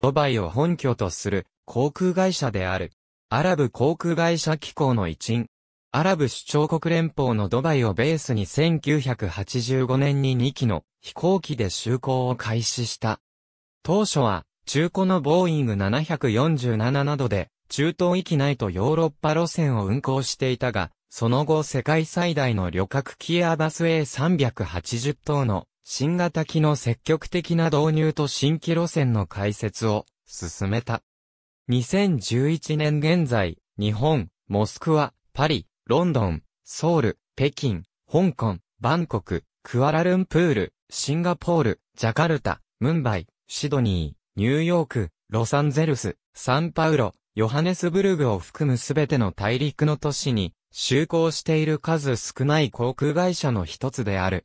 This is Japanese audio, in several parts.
ドバイを本拠とする航空会社である。アラブ航空会社機構の一員。アラブ首長国連邦のドバイをベースに1985年に2機の飛行機で就航を開始した。当初は中古のボーイング747などで中東域内とヨーロッパ路線を運航していたが、その後世界最大の旅客機エアバス A380 等の新型機の積極的な導入と新規路線の開設を進めた。2011年現在、日本、モスクワ、パリ、ロンドン、ソウル、北京、香港、バンコク、クアラルンプール、シンガポール、ジャカルタ、ムンバイ、シドニー、ニューヨーク、ロサンゼルス、サンパウロ、ヨハネスブルグを含むすべての大陸の都市に、就航している数少ない航空会社の一つである。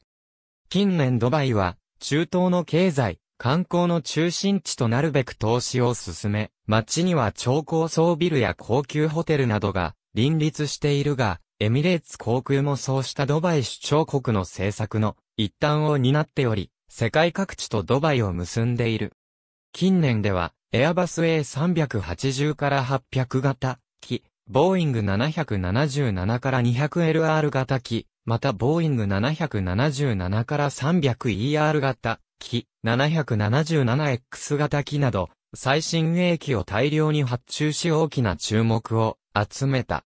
近年ドバイは、中東の経済、観光の中心地となるべく投資を進め、街には超高層ビルや高級ホテルなどが林立しているが、エミレーツ航空もそうしたドバイ首長国の政策の一端を担っており、世界各地とドバイを結んでいる。近年では、エアバス A380 から800型機、ボーイング777から 200LR 型機、またボーイング777から 300ER 型機、777X 型機など、最新鋭機を大量に発注し大きな注目を集めた。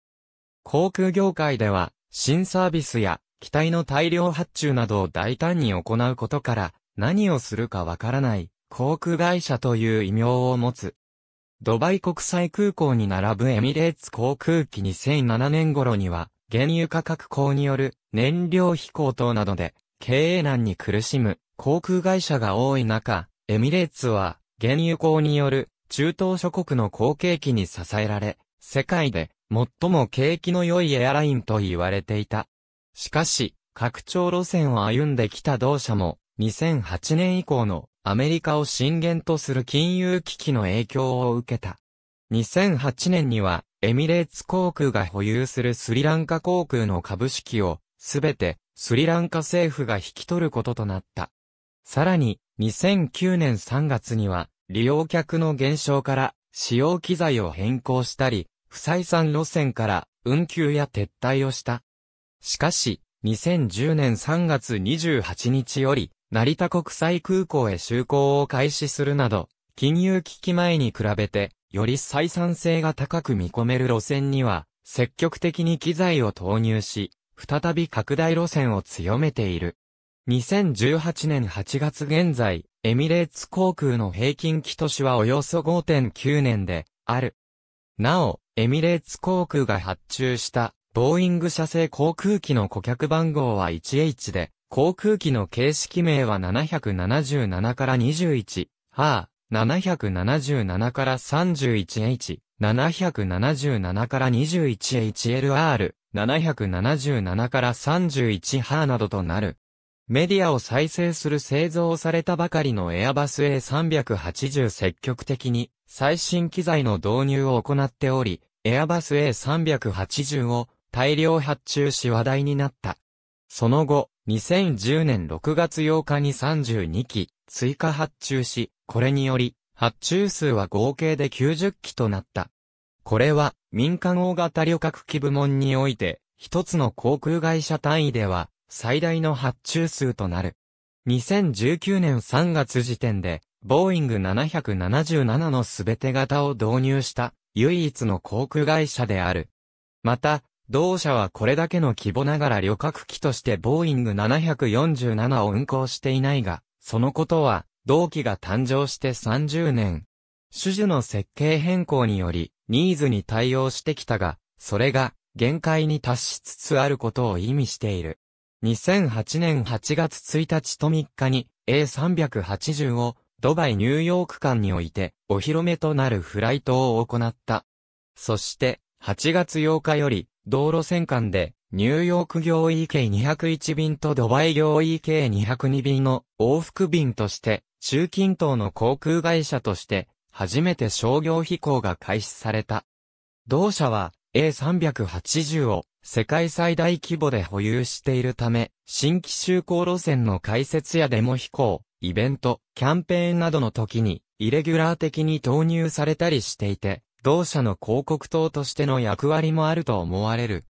航空業界では、新サービスや機体の大量発注などを大胆に行うことから、何をするかわからない航空会社という異名を持つ。ドバイ国際空港に並ぶエミレーツ航空機2007年頃には、原油価格高による燃料費高騰などで経営難に苦しむ航空会社が多い中、エミレーツは原油高による中東諸国の好景気に支えられ、世界で最も景気の良いエアラインと言われていた。しかし、拡張路線を歩んできた同社も、2008年以降のアメリカを震源とする金融危機の影響を受けた。2008年には、エミレーツ航空が保有するスリランカ航空の株式を、すべてスリランカ政府が引き取ることとなった。さらに、2009年3月には、利用客の減少から使用機材を変更したり、不採算路線から運休や撤退をした。しかし、2010年3月28日より、成田国際空港へ就航を開始するなど、金融危機前に比べて、より採算性が高く見込める路線には、積極的に機材を投入し、再び拡大路線を強めている。2018年8月現在、エミレーツ航空の平均期都市はおよそ5.9年で、ある。なお、エミレーツ航空が発注した、ボーイング社製航空機の顧客番号は 1H で、航空機の形式名は777から21、あ。777から 31H、777から 21HLR、777から 31H などとなる。メディアを再生する製造されたばかりのエアバス A380 積極的に最新機材の導入を行っており、エアバス A380 を大量発注し話題になった。その後、2010年6月8日に32機追加発注し、これにより発注数は合計で90機となった。これは民間大型旅客機部門において一つの航空会社単位では最大の発注数となる。2019年3月時点でボーイング777のすべて型を導入した唯一の航空会社である。また、同社はこれだけの規模ながら旅客機としてボーイング747を運航していないが、そのことは、同期が誕生して30年。種々の設計変更により、ニーズに対応してきたが、それが、限界に達しつつあることを意味している。2008年8月1日と3日に A380 をドバイニューヨーク間においてお披露目となるフライトを行った。そして8月8日より道路線間で、ニューヨーク行 EK201 便とドバイ行 EK202 便の往復便として、中近東の航空会社として、初めて商業飛行が開始された。同社は A380 を世界最大規模で保有しているため、新規就航路線の開設やデモ飛行、イベント、キャンペーンなどの時に、イレギュラー的に投入されたりしていて、同社の広告塔としての役割もあると思われる。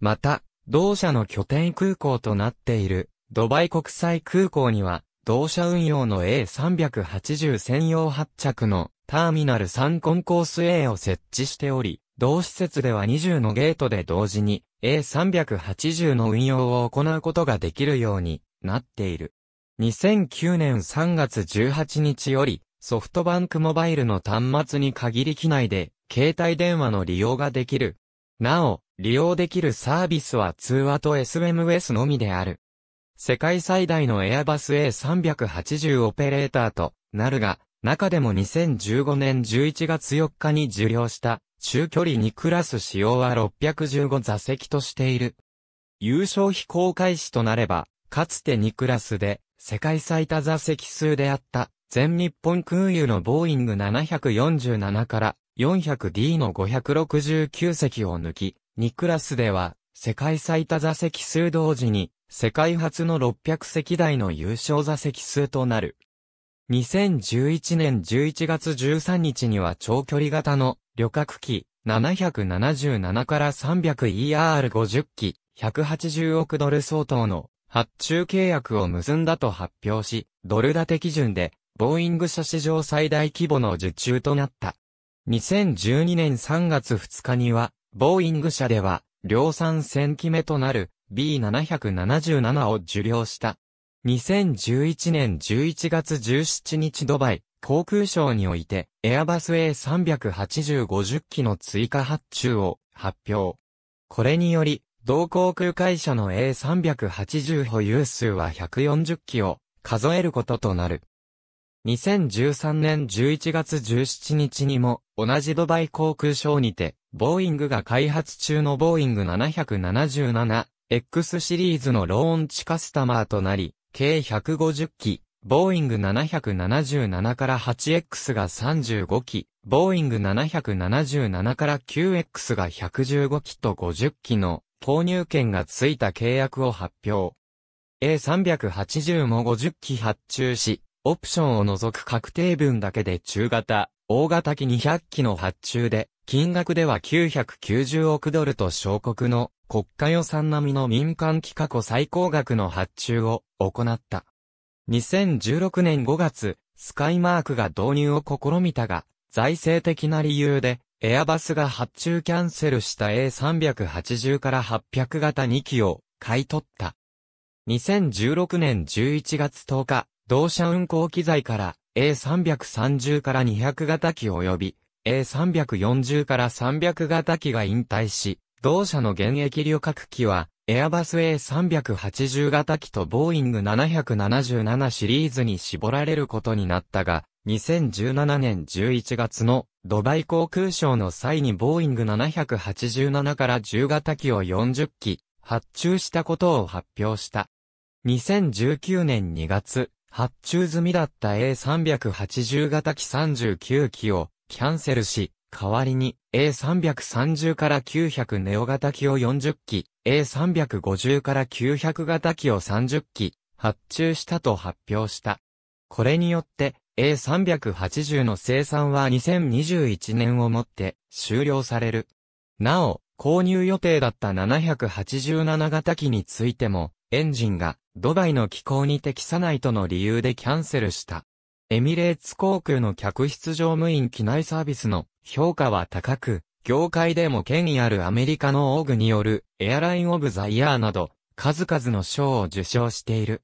また、同社の拠点空港となっている、ドバイ国際空港には、同社運用の A380 専用発着のターミナル3コンコース A を設置しており、同施設では20のゲートで同時に A380 の運用を行うことができるようになっている。2009年3月18日よりソフトバンクモバイルの端末に限り機内で、携帯電話の利用ができる。なお、利用できるサービスは通話と SMS のみである。世界最大のエアバス A380 オペレーターとなるが、中でも2015年11月4日に受領した中距離2クラス使用は615座席としている。優勝飛行開始となれば、かつて2クラスで世界最多座席数であった全日本空輸のボーイング747から 400D の569席を抜き、2クラスでは、世界最多座席数同時に、世界初の600席台の優勝座席数となる。2011年11月13日には長距離型の旅客機777から 300ER50 機180億ドル相当の発注契約を結んだと発表し、ドル建て基準でボーイング社史上最大規模の受注となった。2012年3月2日には、ボーイング社では、量産1000機目となる B777 を受領した。2011年11月17日ドバイ、航空ショーにおいて、エアバス A380 50機の追加発注を発表。これにより、同航空会社の A380 保有数は140機を数えることとなる。2013年11月17日にも、同じドバイ航空ショーにて、ボーイングが開発中のボーイング 777X シリーズのローンチカスタマーとなり、計150機、ボーイング777から 8X が35機、ボーイング777から 9X が115機と50機の購入権がついた契約を発表。A380 も50機発注し、オプションを除く確定分だけで中型、大型機200機の発注で、金額では990億ドルと小国の国家予算並みの民間機過去最高額の発注を行った。2016年5月、スカイマークが導入を試みたが、財政的な理由で、エアバスが発注キャンセルした A380 から800型2機を買い取った。2016年11月10日、同社運行機材から A330 から200型機及び A340 から300型機が引退し、同社の現役旅客機は、エアバス A380 型機とボーイング777シリーズに絞られることになったが、2017年11月のドバイ航空ショーの際にボーイング787から10型機を40機発注したことを発表した。2019年2月、発注済みだった A380 型機39機をキャンセルし、代わりに A330 から900ネオ型機を40機、A350 から900型機を30機発注したと発表した。これによって A380 の生産は2021年をもって終了される。なお、購入予定だった787型機についてもエンジンがドバイの気候に適さないとの理由でキャンセルした。エミレーツ航空の客室乗務員機内サービスの評価は高く、業界でも権威あるアメリカのオーグによるエアラインオブザイヤーなど、数々の賞を受賞している。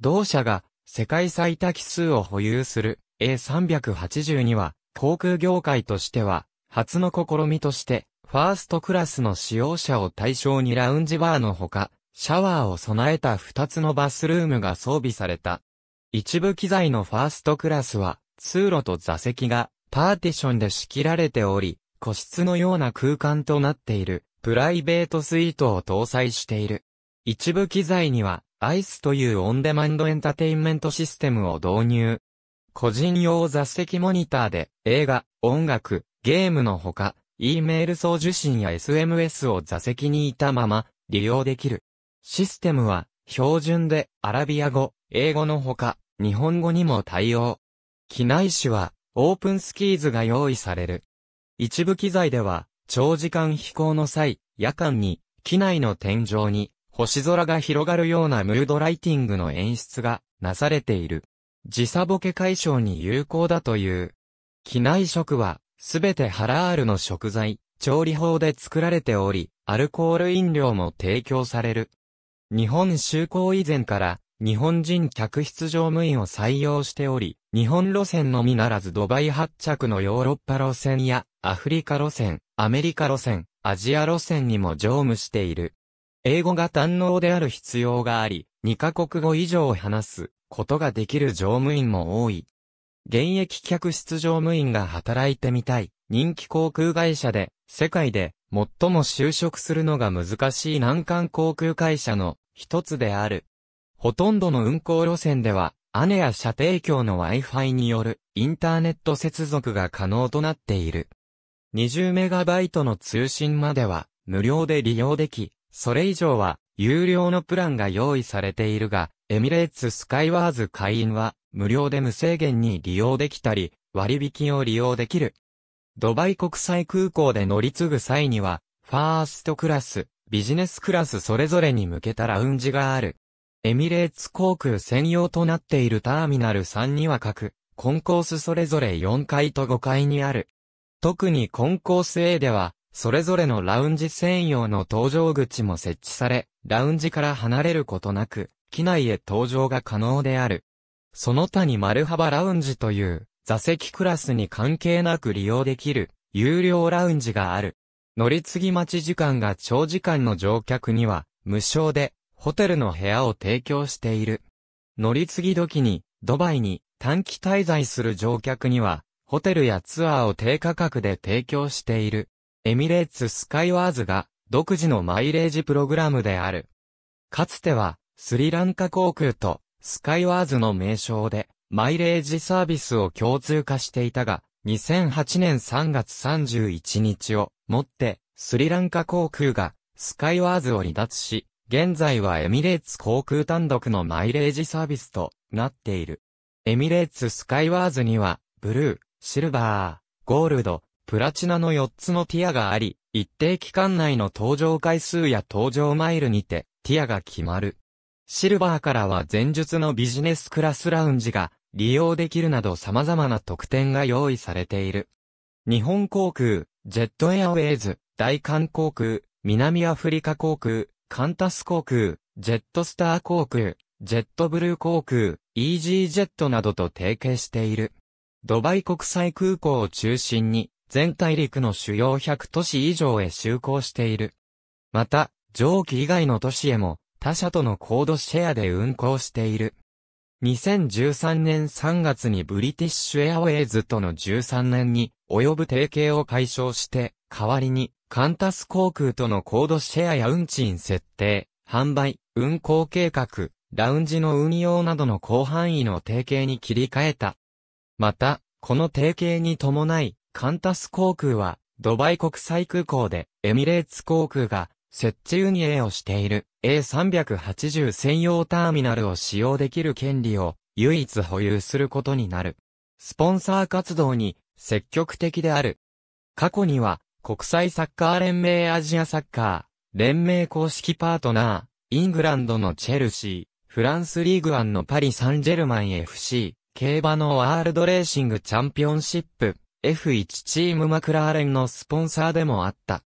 同社が世界最多機数を保有する A380 は、航空業界としては、初の試みとして、ファーストクラスの使用者を対象にラウンジバーのほか、シャワーを備えた2つのバスルームが装備された。一部機材のファーストクラスは、通路と座席がパーティションで仕切られており、個室のような空間となっている、プライベートスイートを搭載している。一部機材には、アイスというオンデマンドエンターテインメントシステムを導入。個人用座席モニターで映画、音楽、ゲームのほか、E メール送受信や SMS を座席にいたまま利用できる。システムは、標準でアラビア語、英語のほか、日本語にも対応。機内紙は、オープンスキーズが用意される。一部機材では、長時間飛行の際、夜間に、機内の天井に、星空が広がるようなムードライティングの演出がなされている。時差ボケ解消に有効だという。機内食は、すべてハラールの食材、調理法で作られており、アルコール飲料も提供される。日本就航以前から、日本人客室乗務員を採用しており、日本路線のみならずドバイ発着のヨーロッパ路線や、アフリカ路線、アメリカ路線、アジア路線にも乗務している。英語が堪能である必要があり、2カ国語以上を話すことができる乗務員も多い。現役客室乗務員が働いてみたい人気航空会社で世界で最も就職するのが難しい難関航空会社の一つである。ほとんどの運航路線では、姉や射程供の Wi-Fi によるインターネット接続が可能となっている。2 0イトの通信までは無料で利用でき、それ以上は有料のプランが用意されているが、エミレーツスカイワーズ会員は無料で無制限に利用できたり、割引を利用できるドバイ国際空港で乗り継ぐ際には、ファーストクラス、ビジネスクラスそれぞれに向けたラウンジがある。エミレーツ航空専用となっているターミナル3には各、コンコースそれぞれ4階と5階にある。特にコンコース A では、それぞれのラウンジ専用の搭乗口も設置され、ラウンジから離れることなく、機内へ搭乗が可能である。その他に丸幅ラウンジという、座席クラスに関係なく利用できる、有料ラウンジがある。乗り継ぎ待ち時間が長時間の乗客には、無償で、ホテルの部屋を提供している。乗り継ぎ時に、ドバイに短期滞在する乗客には、ホテルやツアーを低価格で提供している。エミレーツスカイワーズが独自のマイレージプログラムである。かつては、スリランカ航空とスカイワーズの名称で、マイレージサービスを共通化していたが、2008年3月31日をもってスリランカ航空がスカイワーズを離脱し、現在はエミレーツ航空単独のマイレージサービスとなっている。エミレーツスカイワーズには、ブルー、シルバー、ゴールド、プラチナの4つのティアがあり、一定期間内の搭乗回数や搭乗マイルにて、ティアが決まる。シルバーからは前述のビジネスクラスラウンジが利用できるなど様々な特典が用意されている。日本航空、ジェットエアウェイズ、大韓航空、南アフリカ航空、カンタス航空、ジェットスター航空、ジェットブルー航空、イージージェットなどと提携している。ドバイ国際空港を中心に、全大陸の主要100都市以上へ就航している。また、蒸気以外の都市へも、他社とのコードシェアで運航している。2013年3月にブリティッシュエアウェイズとの13年に及ぶ提携を解消して、代わりにカンタス航空とのコードシェアや運賃設定、販売、運行計画、ラウンジの運用などの広範囲の提携に切り替えた。また、この提携に伴い、カンタス航空は、ドバイ国際空港で、エミレーツ航空が、設置運営をしている、A380 専用ターミナルを使用できる権利を唯一保有することになる。スポンサー活動に積極的である。過去には国際サッカー連盟アジアサッカー連盟公式パートナー、イングランドのチェルシー、フランスリーグワンのパリ・サンジェルマン FC、競馬のワールドレーシングチャンピオンシップ、F1 チームマクラーレンのスポンサーでもあった。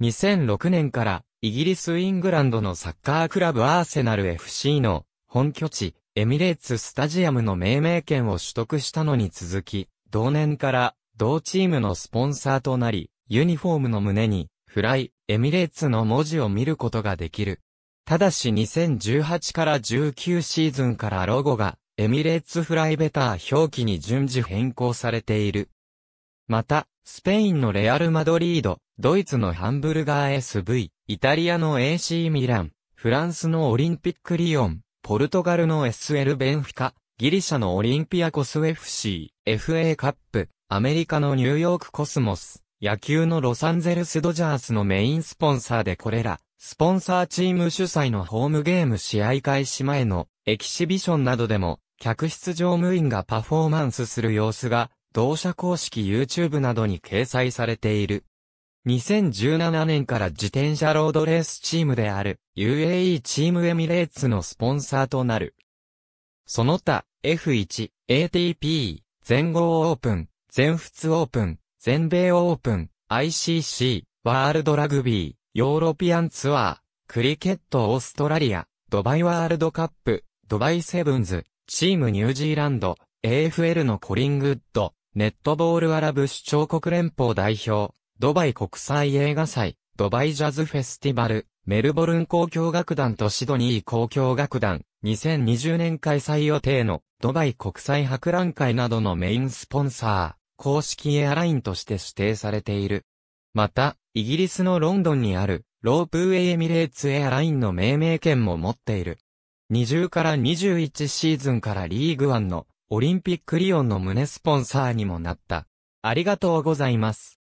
2006年からイギリス・イングランドのサッカークラブアーセナル FC の本拠地、エミレーツスタジアムの命名権を取得したのに続き、同年から同チームのスポンサーとなり、ユニフォームの胸に、フライ、エミレーツの文字を見ることができる。ただし2018から19シーズンからロゴが、エミレーツフライベター表記に順次変更されている。また、スペインのレアル・マドリード、ドイツのハンブルガー SV、イタリアの AC ミラン、フランスのオリンピックリオン、ポルトガルの SL ベンフィカ、ギリシャのオリンピアコス FC、FA カップ、アメリカのニューヨークコスモス、野球のロサンゼルスドジャースのメインスポンサーでこれら、スポンサーチーム主催のホームゲーム試合開始前のエキシビションなどでも、客室乗務員がパフォーマンスする様子が、同社公式 YouTube などに掲載されている。2017年から自転車ロードレースチームである UAE チームエミレーツのスポンサーとなる。その他 F1、ATP、全豪オープン、全仏オープン、全米オープン、ICC、ワールドラグビー、ヨーロピアンツアー、クリケットオーストラリア、ドバイワールドカップ、ドバイセブンズ、チームニュージーランド、AFL のコリングッド、ネットボールアラブ首長国連邦代表、ドバイ国際映画祭、ドバイジャズフェスティバル、メルボルン交響楽団とシドニー交響楽団、2020年開催予定のドバイ国際博覧会などのメインスポンサー、公式エアラインとして指定されている。また、イギリスのロンドンにある、ロープウェイエミレーツエアラインの命名権も持っている。20から21シーズンからリーグワンのオリンピックリオンの胸スポンサーにもなった。ありがとうございます。